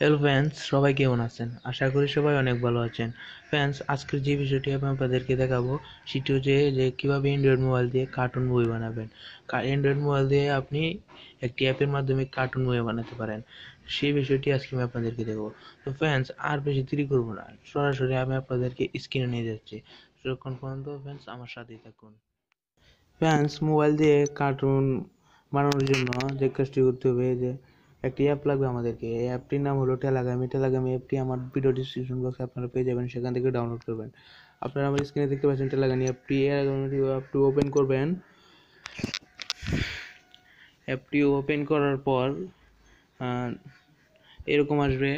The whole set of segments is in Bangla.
হ্যালো ফ্যান্স সবাই কেমন আছেন আশা করি সবাই অনেক ভালো আছেন ফ্যান্স আজকের যে বিষয়টি আমি আপনাদেরকে দেখাবো সেটি হচ্ছে যে কীভাবে অ্যান্ড্রয়েড মোবাইল দিয়ে কার্টুন বই বানাবেন অ্যান্ড্রয়েড মোবাইল দিয়ে আপনি একটি অ্যাপের মাধ্যমে কার্টুন বই বানাতে পারেন সেই বিষয়টি আজকে আমি আপনাদেরকে দেখবো তো ফ্যান্স আর বেশি দেরি করবো না সরাসরি আমি আপনাদেরকে স্ক্রিনে নিয়ে যাচ্ছি যতক্ষণ পর্যন্ত ফ্যান্স আমার সাথেই থাকুন ফ্যান্স মোবাইল দিয়ে কার্টুন বানানোর জন্য যে কাজটি করতে হবে যে একটি অ্যাপ লাগবে আমাদেরকে এই অ্যাপটির নাম হলো টেলাগামি টেলাগামি অ্যাপটি আমার ভিডিও ডিসক্রিপশন বক্সে আপনারা পেয়ে যাবেন সেখান থেকে ডাউনলোড করবেন আপনারা আমার স্ক্রিনে দেখতে পাচ্ছেন টেলাগামি অ্যাপটি অ্যাপটি ওপেন করবেন অ্যাপটি ওপেন করার পর এরকম আসবে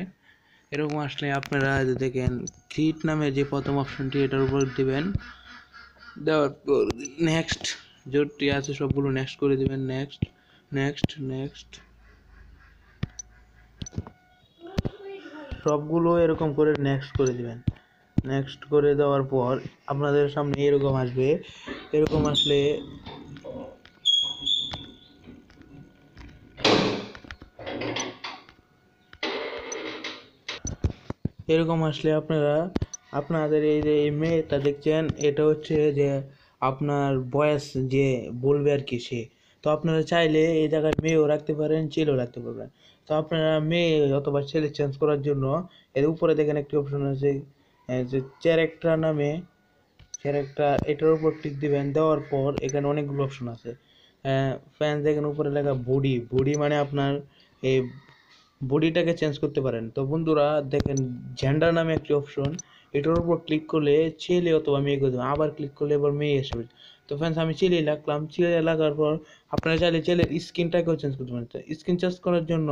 এরকম আসলে আপনারা দেখেন কিট নামে যে প্রথম অপশনটি এটার উপর দেবেন দেওয়ার পর নেক্সট যেটি আছে সবগুলো নেক্সট করে দেবেন নেক্সট নেক্সট নেক্সট সবগুলো এরকম করে নেক্সট করে দিবেন নেক্সট করে দেওয়ার পর আপনাদের সামনে এরকম আসবে এরকম আসলে এরকম আসলে আপনারা আপনাদের এই যে এই মেয়েটা দেখছেন এটা হচ্ছে যে আপনার বয়স যে বলবে আর কি সে তো আপনারা চাইলে এই জায়গায় মেয়েও রাখতে পারেন ছেলেও রাখতে পারবেন তো আপনারা মেয়ে অথবা ছেলে চেঞ্জ করার জন্য এর উপরে দেখেন একটি অপশন আছে যে ক্যারেক্টার নামে ক্যারেক্টার এটার উপর টিক দিবেন দেওয়ার পর এখানে অনেকগুলো অপশন আছে ফ্যান দেখেন উপরে লেখা বডি বডি মানে আপনার এই বডিটাকে চেঞ্জ করতে পারেন তো বন্ধুরা দেখেন জেন্ডার নামে একটি অপশন এটার উপর ক্লিক করলে ছেলে অথবা মেয়ে করে দেবেন আবার ক্লিক করলে এবার মেয়ে আসবে তো ফ্রেন্ডস আমি চিলিয়ে লাগলাম চিলে লাগার পর আপনারা চাইলে চেলের স্ক্রিনটাকেও চেঞ্জ করতে পারেন স্ক্রিন চেঞ্জ করার জন্য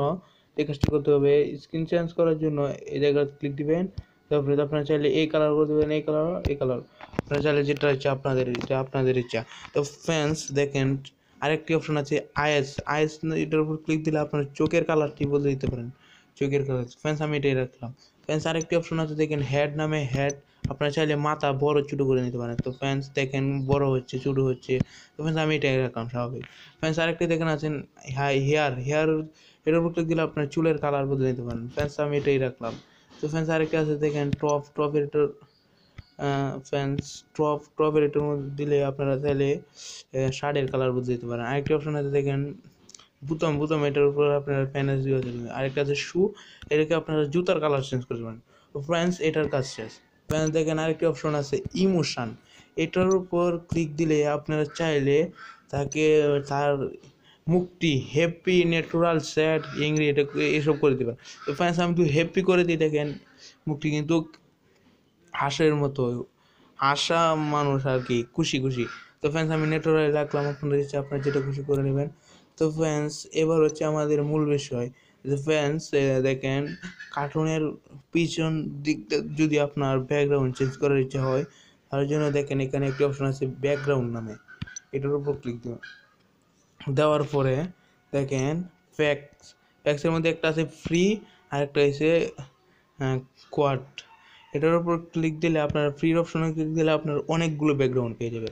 এই কাজটা করতে হবে স্ক্রিন চেঞ্জ করার জন্য এই জায়গায় ক্লিক দিবেন তারপরে আপনারা চাইলে এই কালার করে দেবেন এই কালার এই কালার আপনারা চাইলে যেটা ইচ্ছা আপনাদের ইচ্ছা আপনাদের ইচ্ছা তো ফ্রেন্ডস দেখেন আরেকটি অপশন আছে আইএস আইএস এটার উপর ক্লিক দিলে আপনার চোখের কালারটি বদলে দিতে পারেন চোখের কাগজ ফ্যান্স আমি এটাই রাখলাম ফ্রেন্ডস আরেকটি অপশন আছে দেখেন হেড নামে হেড আপনারা চাইলে মাথা বড় ছোট করে নিতে পারেন তো ফ্যান্স দেখেন বড় হচ্ছে ছোট হচ্ছে তো ফ্যান্স আমি এটাই রাখলাম স্বাভাবিক ফ্যান্স আরেকটি দেখেন আছেন হাই হেয়ার হেয়ার এটার উপর ক্লিক দিলে আপনার চুলের কালার বদলে নিতে পারেন ফ্যান্স আমি এটাই রাখলাম তো ফ্যান্স আরেকটি আছে দেখেন টপ টপ এটার ফ্যান্স টপ টপ এটার মধ্যে দিলে আপনারা চাইলে শার্টের কালার বদলে দিতে পারেন আরেকটি অপশন আছে দেখেন বুতাম বুতাম এটার উপর আপনারা প্যানেজ দিয়ে দেবেন আরেকটা আছে শু এটাকে আপনারা জুতার কালার চেঞ্জ করতে পারেন তো ফ্রেন্ডস এটার কাজ শেষ ফ্রেন্ডস দেখেন আরেকটি অপশন আছে ইমোশান এটার উপর ক্লিক দিলে আপনারা চাইলে তাকে তার মুক্তি হ্যাপি ন্যাচুরাল স্যাড ইংরি এটা এসব করে দিবেন তো ফ্রেন্ডস আমি একটু হ্যাপি করে দিই দেখেন মুক্তি কিন্তু হাসের মতো হাসা মানুষ আর কি খুশি খুশি তো ফ্রেন্ডস আমি নেটওয়ার্কে রাখলাম আপনাদের ইচ্ছে আপনারা যেটা খুশি করে নেবেন তো ফ্যান্স এবার হচ্ছে আমাদের মূল বিষয় যে ফ্যান্স দেখেন কার্টুনের পিছন দিকটা যদি আপনার ব্যাকগ্রাউন্ড চেঞ্জ করার ইচ্ছা হয় তার জন্য দেখেন এখানে একটি অপশন আছে ব্যাকগ্রাউন্ড নামে এটার উপর ক্লিক দেবেন দেওয়ার পরে দেখেন ফ্যাক্স ফ্যাক্সের মধ্যে একটা আছে ফ্রি আর একটা আছে কোয়াট এটার উপর ক্লিক দিলে আপনার ফ্রির অপশনে ক্লিক দিলে আপনার অনেকগুলো ব্যাকগ্রাউন্ড পেয়ে যাবে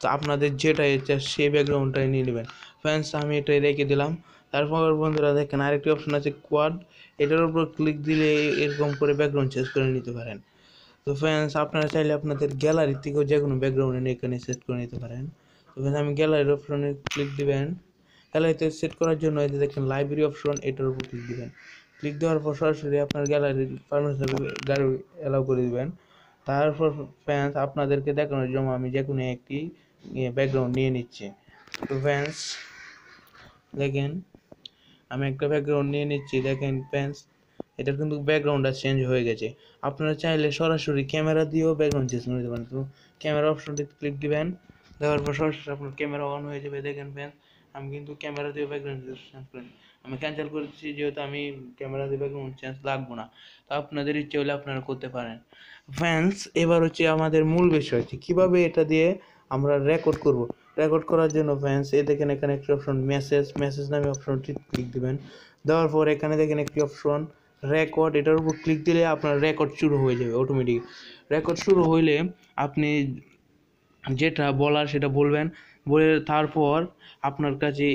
তো আপনাদের যেটা ইচ্ছা সেই ব্যাকগ্রাউন্ডটাই নিয়ে নেবেন ফ্যান্স আমি এটাই রেখে দিলাম তারপর বন্ধুরা দেখেন আরেকটি অপশন আছে কোয়াড এটার উপর ক্লিক দিলে এরকম করে ব্যাকগ্রাউন্ড চেঞ্জ করে নিতে পারেন তো ফ্যান্স আপনারা চাইলে আপনাদের গ্যালারি থেকেও যে কোনো ব্যাকগ্রাউন্ডে এখানে সেট করে নিতে পারেন তো ফ্রেন্ডস আমি গ্যালারির অপশনে ক্লিক দিবেন গ্যালারিতে সেট করার জন্য এতে দেখেন লাইব্রেরি অপশন এটার উপর ক্লিক দিবেন ক্লিক দেওয়ার পর সরাসরি আপনার গ্যালারির পারমিশন গ্যালারি অ্যালাউ করে দিবেন তারপর ফ্যান্স আপনাদেরকে দেখানোর জন্য আমি যে কোনো একটি ব্যাকগ্রাউন্ড নিয়ে নিচ্ছে তো দেখেন আমি একটা ব্যাকগ্রাউন্ড নিয়ে নিচ্ছি দেখেন প্যান্স এটা কিন্তু ব্যাকগ্রাউন্ডটা চেঞ্জ হয়ে গেছে আপনারা চাইলে সরাসরি ক্যামেরা দিয়েও ব্যাকগ্রাউন্ড চেঞ্জ করে দেবেন তো ক্যামেরা অপশনটি ক্লিক দিবেন দেওয়ার পর সরাসরি আপনার ক্যামেরা অন হয়ে যাবে দেখেন প্যান্স আমি কিন্তু ক্যামেরা দিয়ে ব্যাকগ্রাউন্ড চেঞ্জ করি আমি ক্যান্সেল করেছি যেহেতু আমি ক্যামেরা দিয়ে ব্যাকগ্রাউন্ড চেঞ্জ লাগবো না তো আপনাদের ইচ্ছে হলে আপনারা করতে পারেন ফ্যান্স এবার হচ্ছে আমাদের মূল বিষয় হচ্ছে কীভাবে এটা দিয়ে আমরা রেকর্ড করব রেকর্ড করার জন্য ফ্যান্স এই দেখেন এখানে একটি অপশন মেসেজ মেসেজ নামে অপশনটি ক্লিক দিবেন দেওয়ার পর এখানে দেখেন একটি অপশন রেকর্ড এটার উপর ক্লিক দিলে আপনার রেকর্ড শুরু হয়ে যাবে অটোমেটিক রেকর্ড শুরু হইলে আপনি যেটা বলার সেটা বলবেন বলে তারপর আপনার কাছে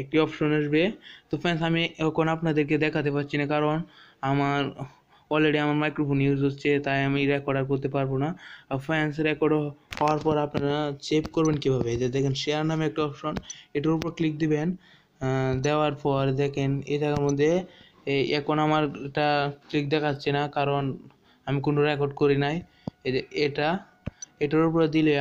একটি অপশন আসবে তো ফ্যান্স আমি এখন আপনাদেরকে দেখাতে পারছি না কারণ আমার অলরেডি আমার মাইক্রোফোন ইউজ হচ্ছে তাই আমি রেকর্ড আর করতে পারবো না ফ্যান্স রেকর্ড হওয়ার পর আপনারা চেক করবেন কীভাবে যে দেখেন শেয়ার নামে একটা অপশন এটার উপর ক্লিক দিবেন দেওয়ার পর দেখেন এই জায়গার মধ্যে এখন আমার এটা ক্লিক দেখাচ্ছে না কারণ আমি কোনো রেকর্ড করি নাই এটা এটার উপরে দিলে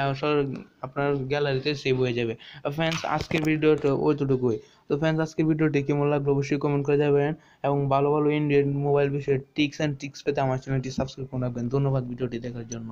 আপনার গ্যালারিতে সেভ হয়ে যাবে ফ্যান্স আজকের ভিডিওটা ওইটুকুই তো ফ্যান্স আজকের ভিডিওটি কেমন লাগলো অবশ্যই কমেন্ট করে যাবেন এবং ভালো ভালো ইন্ডিয়ান মোবাইল বিষয়ে টিক্স অ্যান্ড টিক্স পেতে আমার চ্যানেলটি সাবস্ক্রাইব করে রাখবেন ধন্যবাদ ভিডিওটি দেখার জন্য